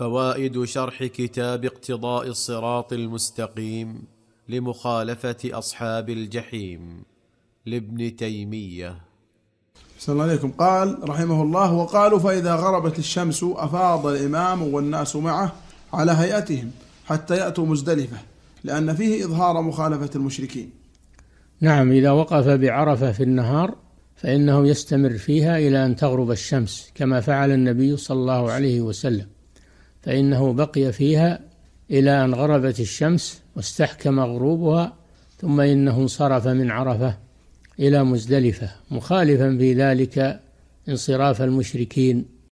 فوائد شرح كتاب اقتضاء الصراط المستقيم لمخالفه اصحاب الجحيم لابن تيميه السلام عليكم قال رحمه الله وقالوا فإذا غربت الشمس أفاض الإمام والناس معه على هيئتهم حتى يأتوا مزدلفة لأن فيه إظهار مخالفة المشركين نعم إذا وقف بعرفة في النهار فإنه يستمر فيها إلى أن تغرب الشمس كما فعل النبي صلى الله عليه وسلم فإنه بقي فيها إلى أن غربت الشمس واستحكم غروبها ثم إنه انصرف من عرفة إلى مزدلفة مخالفا في ذلك انصراف المشركين